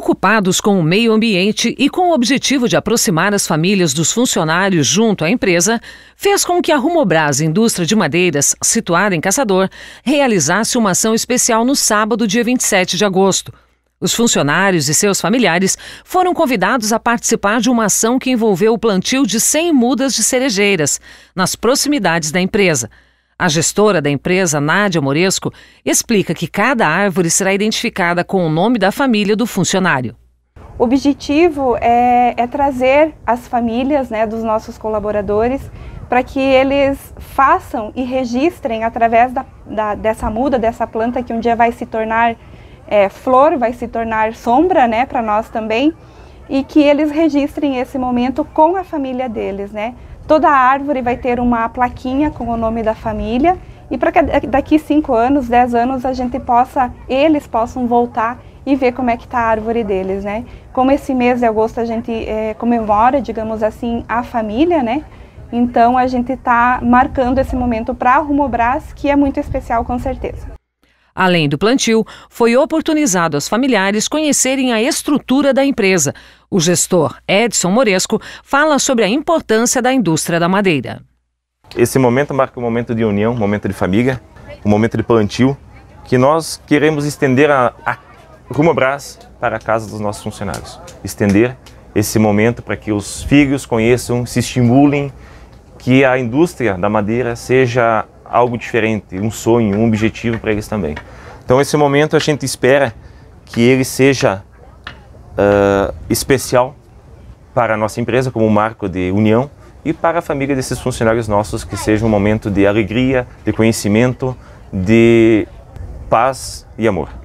Preocupados com o meio ambiente e com o objetivo de aproximar as famílias dos funcionários junto à empresa, fez com que a Rumobras Indústria de Madeiras, situada em Caçador, realizasse uma ação especial no sábado, dia 27 de agosto. Os funcionários e seus familiares foram convidados a participar de uma ação que envolveu o plantio de 100 mudas de cerejeiras nas proximidades da empresa. A gestora da empresa, Nádia Moresco, explica que cada árvore será identificada com o nome da família do funcionário. O objetivo é, é trazer as famílias né, dos nossos colaboradores para que eles façam e registrem através da, da, dessa muda, dessa planta que um dia vai se tornar é, flor, vai se tornar sombra né, para nós também e que eles registrem esse momento com a família deles, né? Toda árvore vai ter uma plaquinha com o nome da família e para que daqui 5 anos, 10 anos a gente possa, eles possam voltar e ver como é que está a árvore deles, né? Como esse mês de agosto a gente é, comemora, digamos assim, a família, né? Então a gente está marcando esse momento para a Rumobras, que é muito especial com certeza. Além do plantio, foi oportunizado aos familiares conhecerem a estrutura da empresa. O gestor Edson Moresco fala sobre a importância da indústria da madeira. Esse momento marca um momento de união, um momento de família, um momento de plantio que nós queremos estender a, a Rumobras para a casa dos nossos funcionários. Estender esse momento para que os filhos conheçam, se estimulem, que a indústria da madeira seja algo diferente, um sonho, um objetivo para eles também. Então, esse momento a gente espera que ele seja uh, especial para a nossa empresa, como um marco de união, e para a família desses funcionários nossos, que seja um momento de alegria, de conhecimento, de paz e amor.